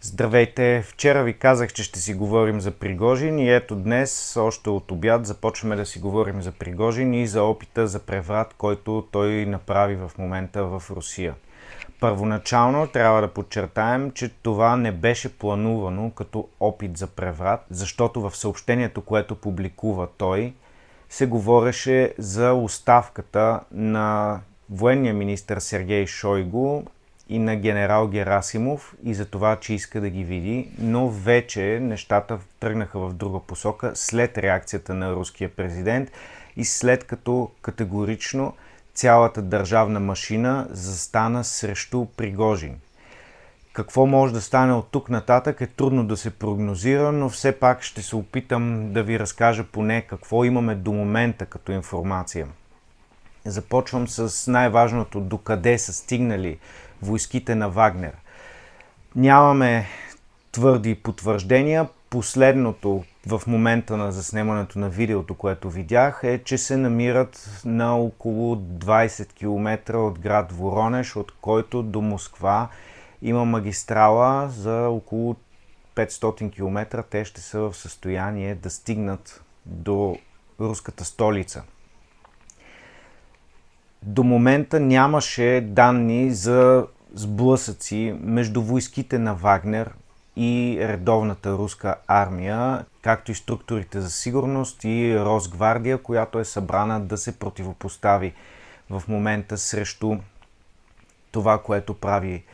Здравейте! Вчера ви казах, че ще си говорим за Пригожин и ето днес, още от обяд, започваме да си говорим за Пригожин и за опита за преврат, който той направи в момента в Русия. Първоначално трябва да подчертаем, че това не беше планувано като опит за преврат, защото в съобщението, което публикува той, се говореше за оставката на военния министр Сергей Шойго и на генерал Герасимов и за това, че иска да ги види, но вече нещата тръгнаха в друга посока след реакцията на руския президент и след като категорично цялата държавна машина застана срещу Пригожин. Какво може да стане от тук нататък е трудно да се прогнозира, но все пак ще се опитам да ви разкажа поне какво имаме до момента като информация. Започвам с най-важното, докъде са стигнали войските на Вагнер. Нямаме твърди потвърждения. Последното в момента на заснемането на видеото, което видях, е, че се намират на около 20 км от град Воронеж, от който до Москва има магистрала за около 500 км. Те ще са в състояние да стигнат до руската столица – до момента нямаше данни за сблъсъци между войските на Вагнер и редовната руска армия, както и структурите за сигурност и Росгвардия, която е събрана да се противопостави в момента срещу това, което прави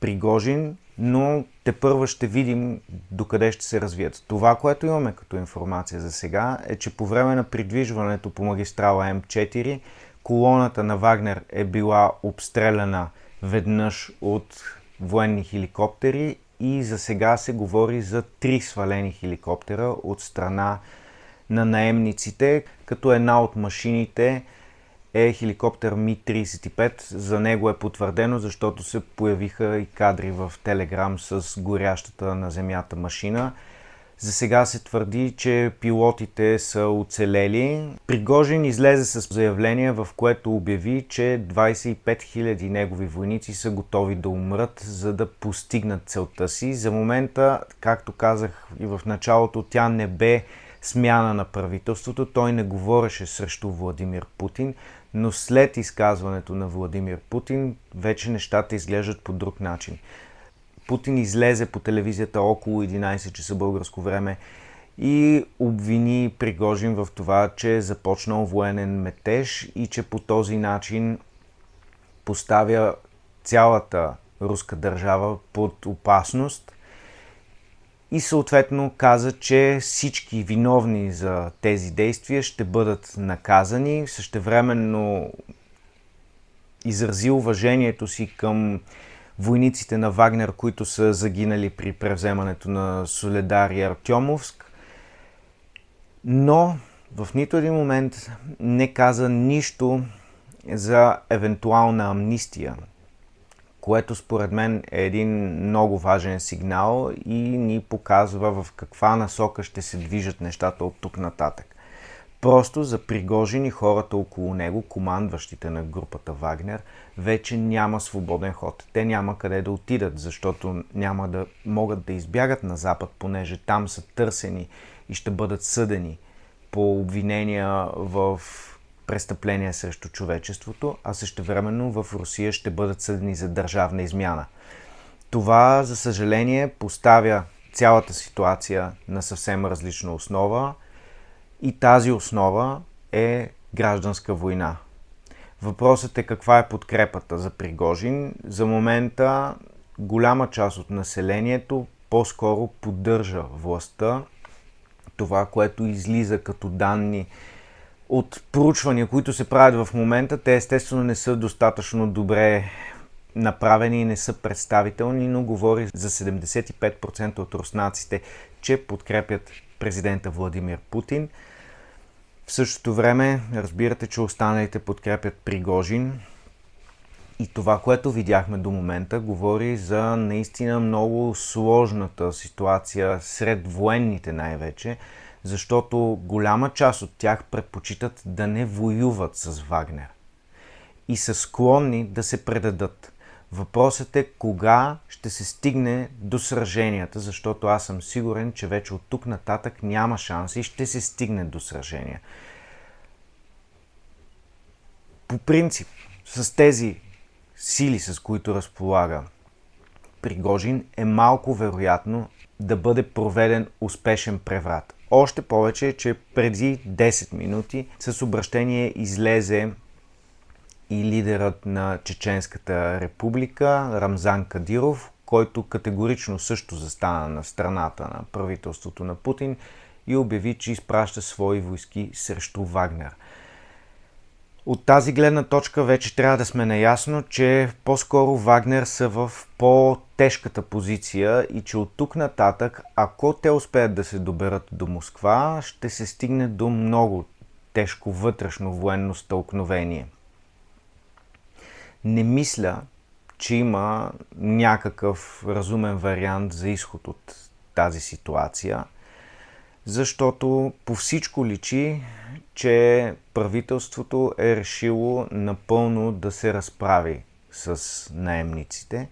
Пригожин, но те първа ще видим докъде ще се развият. Това, което имаме като информация за сега е, че по време на придвижването по магистрала М4 колоната на Вагнер е била обстреляна веднъж от военни хеликоптери и за сега се говори за три свалени хеликоптера от страна на наемниците, като една от машините е хеликоптер Ми-35. За него е потвърдено, защото се появиха и кадри в Телеграм с горящата на земята машина. За сега се твърди, че пилотите са оцелели. Пригожин излезе с заявление, в което обяви, че 25 000 негови войници са готови да умрат, за да постигнат целта си. За момента, както казах и в началото, тя не бе смяна на правителството. Той не говореше срещу Владимир Путин, но след изказването на Владимир Путин вече нещата изглеждат по друг начин. Путин излезе по телевизията около 11 часа българско време и обвини Пригожин в това, че е започнал военен метеж и че по този начин поставя цялата руска държава под опасност и съответно каза, че всички виновни за тези действия ще бъдат наказани. Същевременно изрази уважението си към войниците на Вагнер, които са загинали при превземането на Соледар и Артемовск. Но в нито един момент не каза нищо за евентуална амнистия, което според мен е един много важен сигнал и ни показва в каква насока ще се движат нещата от тук нататък. Просто за пригожени хората около него, командващите на групата Вагнер, вече няма свободен ход. Те няма къде да отидат, защото няма да могат да избягат на Запад, понеже там са търсени и ще бъдат съдени по обвинения в престъпления срещу човечеството, а същевременно в Русия ще бъдат съдени за държавна измяна. Това, за съжаление, поставя цялата ситуация на съвсем различна основа – и тази основа е гражданска война. Въпросът е каква е подкрепата за Пригожин. За момента голяма част от населението по-скоро поддържа властта. Това, което излиза като данни от проучвания, които се правят в момента, те естествено не са достатъчно добре направени и не са представителни, но говори за 75% от руснаците, че подкрепят президента Владимир Путин. В същото време разбирате, че останалите подкрепят Пригожин. И това, което видяхме до момента, говори за наистина много сложната ситуация сред военните най-вече, защото голяма част от тях предпочитат да не воюват с Вагнер и са склонни да се предадат. Въпросът е кога ще се стигне до сраженията, защото аз съм сигурен, че вече от тук нататък няма шанс и ще се стигне до сражения. По принцип, с тези сили, с които разполага Пригожин, е малко вероятно да бъде проведен успешен преврат. Още повече, че преди 10 минути с обращение излезе и лидерът на Чеченската република Рамзан Кадиров, който категорично също застана на страната на правителството на Путин и обяви, че изпраща свои войски срещу Вагнер. От тази гледна точка вече трябва да сме наясно, че по-скоро Вагнер са в по-тежката позиция и че от тук нататък, ако те успеят да се доберат до Москва, ще се стигне до много тежко вътрешно военно стълкновение не мисля, че има някакъв разумен вариант за изход от тази ситуация, защото по всичко личи, че правителството е решило напълно да се разправи с наемниците,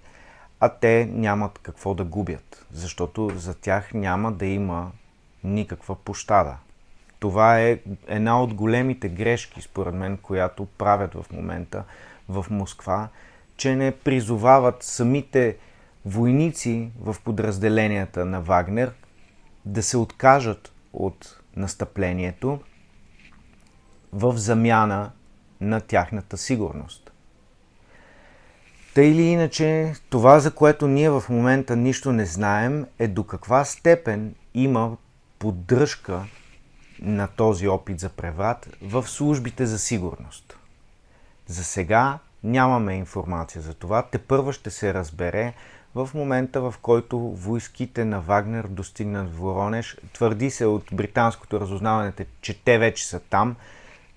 а те нямат какво да губят, защото за тях няма да има никаква пощада. Това е една от големите грешки, според мен, която правят в момента в Москва, че не призовават самите войници в подразделенията на Вагнер да се откажат от настъплението в замяна на тяхната сигурност. Та или иначе, това, за което ние в момента нищо не знаем, е до каква степен има поддръжка на този опит за преврат в службите за сигурност. За сега нямаме информация за това. Те първа ще се разбере в момента, в който войските на Вагнер достигнат Воронеж. Твърди се от британското разузнаване, че те вече са там.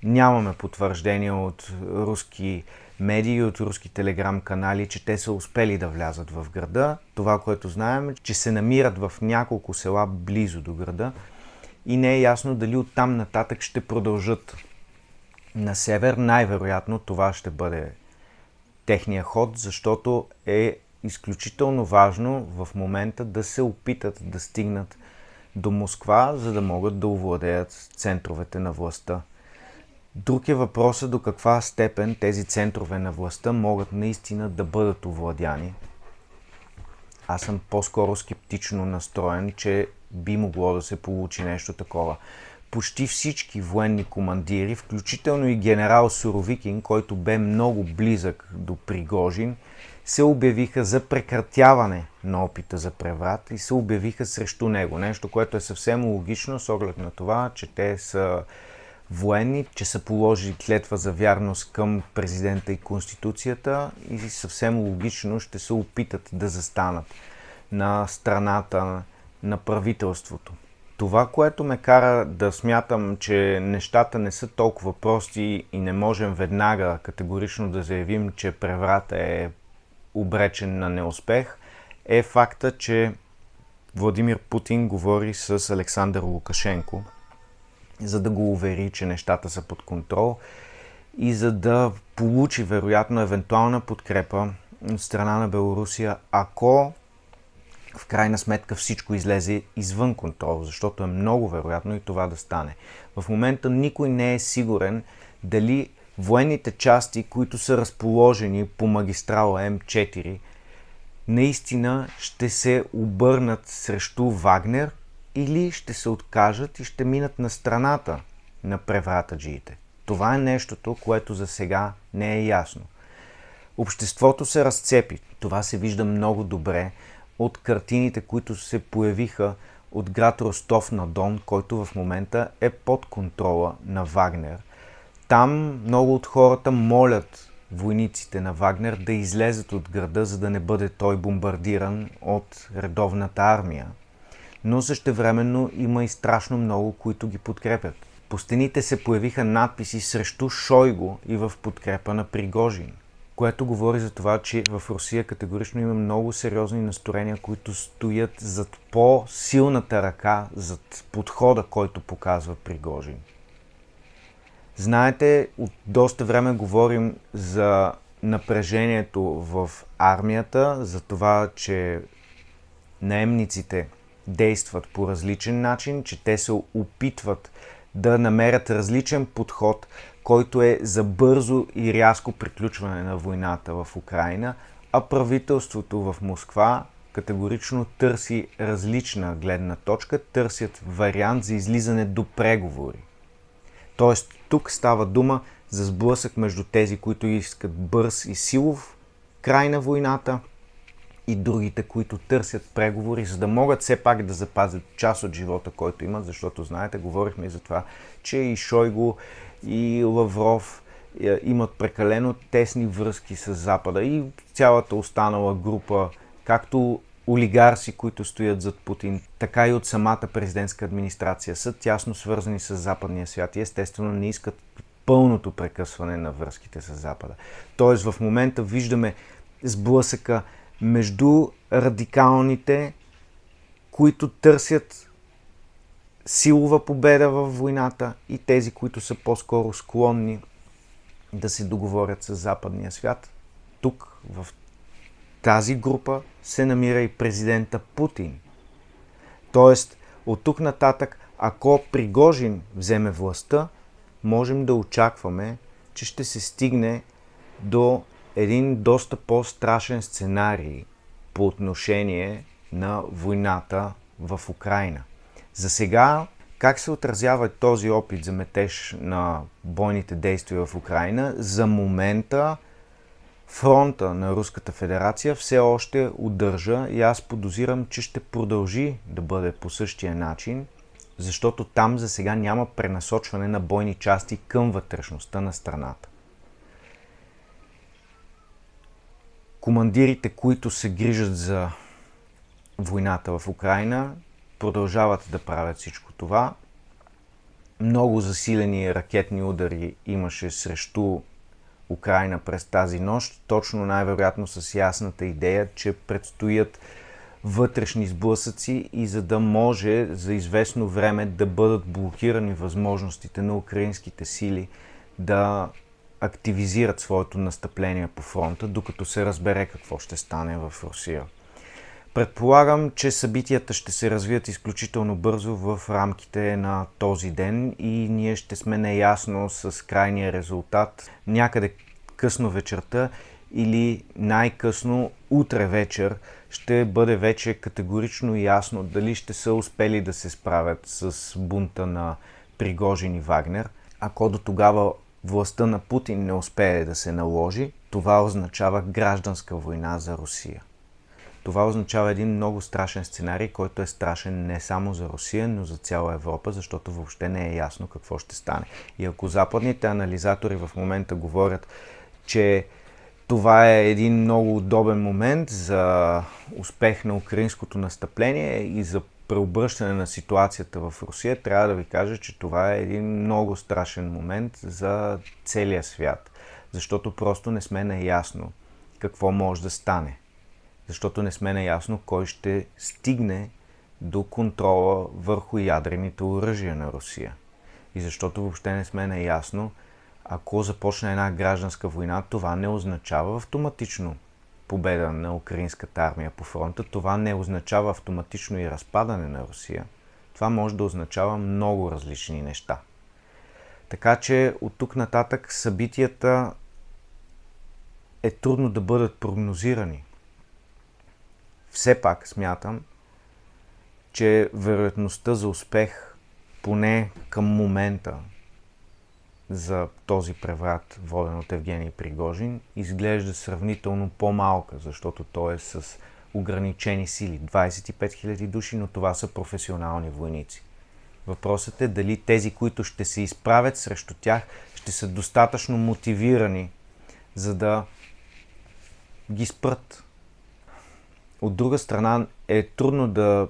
Нямаме потвърждение от руски медии, от руски телеграм канали, че те са успели да влязат в града. Това, което знаем че се намират в няколко села близо до града и не е ясно дали оттам нататък ще продължат на север, най-вероятно това ще бъде техния ход, защото е изключително важно в момента да се опитат да стигнат до Москва, за да могат да овладеят центровете на властта. Друг е въпросът до каква степен тези центрове на властта могат наистина да бъдат овладяни. Аз съм по-скоро скептично настроен, че би могло да се получи нещо такова почти всички военни командири, включително и генерал Суровикин, който бе много близък до Пригожин, се обявиха за прекратяване на опита за преврат и се обявиха срещу него. Нещо, което е съвсем логично с оглед на това, че те са военни, че са положили клетва за вярност към президента и Конституцията и съвсем логично ще се опитат да застанат на страната на правителството. Това, което ме кара да смятам, че нещата не са толкова прости и не можем веднага категорично да заявим, че преврат е обречен на неуспех, е факта, че Владимир Путин говори с Александър Лукашенко, за да го увери, че нещата са под контрол и за да получи, вероятно, евентуална подкрепа от страна на Белорусия, ако в крайна сметка всичко излезе извън контрол, защото е много вероятно и това да стане. В момента никой не е сигурен дали военните части, които са разположени по магистрала М4, наистина ще се обърнат срещу Вагнер или ще се откажат и ще минат на страната на превратаджиите. Това е нещото, което за сега не е ясно. Обществото се разцепи. Това се вижда много добре от картините, които се появиха от град Ростов на Дон, който в момента е под контрола на Вагнер. Там много от хората молят войниците на Вагнер да излезат от града, за да не бъде той бомбардиран от редовната армия. Но същевременно има и страшно много, които ги подкрепят. По стените се появиха надписи срещу Шойго и в подкрепа на Пригожин което говори за това, че в Русия категорично има много сериозни настроения, които стоят зад по-силната ръка, зад подхода, който показва Пригожин. Знаете, от доста време говорим за напрежението в армията, за това, че наемниците действат по различен начин, че те се опитват да намерят различен подход който е за бързо и рязко приключване на войната в Украина, а правителството в Москва категорично търси различна гледна точка, търсят вариант за излизане до преговори. Тоест, тук става дума за сблъсък между тези, които искат бърз и силов край на войната – и другите, които търсят преговори, за да могат все пак да запазят част от живота, който имат, защото, знаете, говорихме и за това, че и Шойго, и Лавров е, имат прекалено тесни връзки с Запада и цялата останала група, както олигарси, които стоят зад Путин, така и от самата президентска администрация са тясно свързани с западния свят и естествено не искат пълното прекъсване на връзките с Запада. Тоест в момента виждаме сблъсъка между радикалните, които търсят силова победа в войната и тези, които са по-скоро склонни да се договорят с западния свят. Тук, в тази група, се намира и президента Путин. Тоест, от тук нататък, ако Пригожин вземе властта, можем да очакваме, че ще се стигне до един доста по-страшен сценарий по отношение на войната в Украина. За сега, как се отразява този опит за метеж на бойните действия в Украина? За момента фронта на Руската федерация все още удържа и аз подозирам, че ще продължи да бъде по същия начин, защото там за сега няма пренасочване на бойни части към вътрешността на страната. Командирите, които се грижат за войната в Украина, продължават да правят всичко това. Много засилени ракетни удари имаше срещу Украина през тази нощ, точно най-вероятно с ясната идея, че предстоят вътрешни сблъсъци и за да може за известно време да бъдат блокирани възможностите на украинските сили да активизират своето настъпление по фронта, докато се разбере какво ще стане в Русия. Предполагам, че събитията ще се развият изключително бързо в рамките на този ден и ние ще сме неясно с крайния резултат някъде късно вечерта или най-късно утре вечер ще бъде вече категорично ясно дали ще са успели да се справят с бунта на Пригожин и Вагнер. Ако до тогава властта на Путин не успее да се наложи, това означава гражданска война за Русия. Това означава един много страшен сценарий, който е страшен не само за Русия, но за цяла Европа, защото въобще не е ясно какво ще стане. И ако западните анализатори в момента говорят, че това е един много удобен момент за успех на украинското настъпление и за преобръщане на ситуацията в Русия, трябва да ви кажа, че това е един много страшен момент за целия свят, защото просто не сме наясно какво може да стане, защото не сме наясно кой ще стигне до контрола върху ядрените оръжия на Русия. И защото въобще не сме наясно, ако започне една гражданска война, това не означава автоматично победа на украинската армия по фронта, това не означава автоматично и разпадане на Русия. Това може да означава много различни неща. Така че от тук нататък събитията е трудно да бъдат прогнозирани. Все пак смятам, че вероятността за успех, поне към момента, за този преврат, воден от Евгений Пригожин, изглежда сравнително по-малка, защото той е с ограничени сили 25 000 души, но това са професионални войници. Въпросът е дали тези, които ще се изправят срещу тях, ще са достатъчно мотивирани, за да ги спрат. От друга страна е трудно да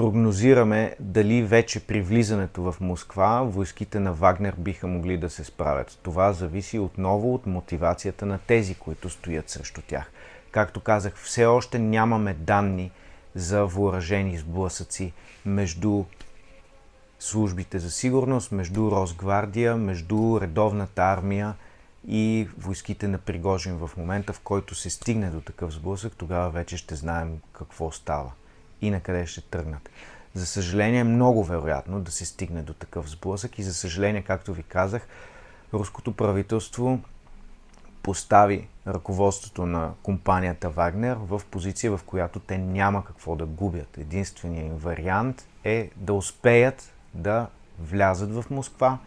прогнозираме дали вече при влизането в Москва войските на Вагнер биха могли да се справят. Това зависи отново от мотивацията на тези, които стоят срещу тях. Както казах, все още нямаме данни за въоръжени сблъсъци между службите за сигурност, между Росгвардия, между редовната армия и войските на Пригожин в момента, в който се стигне до такъв сблъсък, тогава вече ще знаем какво става и накъде ще тръгнат. За съжаление, много вероятно да се стигне до такъв сблъсък и за съжаление, както ви казах, руското правителство постави ръководството на компанията Вагнер в позиция, в която те няма какво да губят. Единственият им вариант е да успеят да влязат в Москва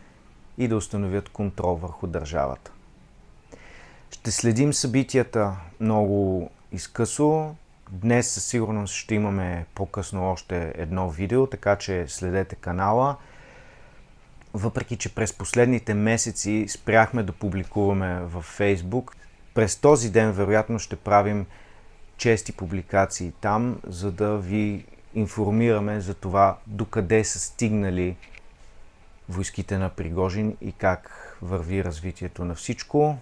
и да установят контрол върху държавата. Ще следим събитията много изкъсо. Днес със сигурност ще имаме по-късно още едно видео, така че следете канала. Въпреки, че през последните месеци спряхме да публикуваме във Facebook, през този ден вероятно ще правим чести публикации там, за да ви информираме за това докъде са стигнали войските на Пригожин и как върви развитието на всичко.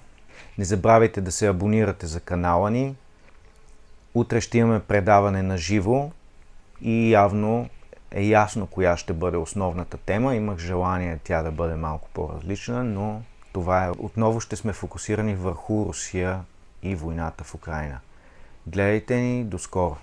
Не забравяйте да се абонирате за канала ни, Утре ще имаме предаване на живо и явно е ясно коя ще бъде основната тема. Имах желание тя да бъде малко по-различна, но това е. Отново ще сме фокусирани върху Русия и войната в Украина. Гледайте ни, до скоро!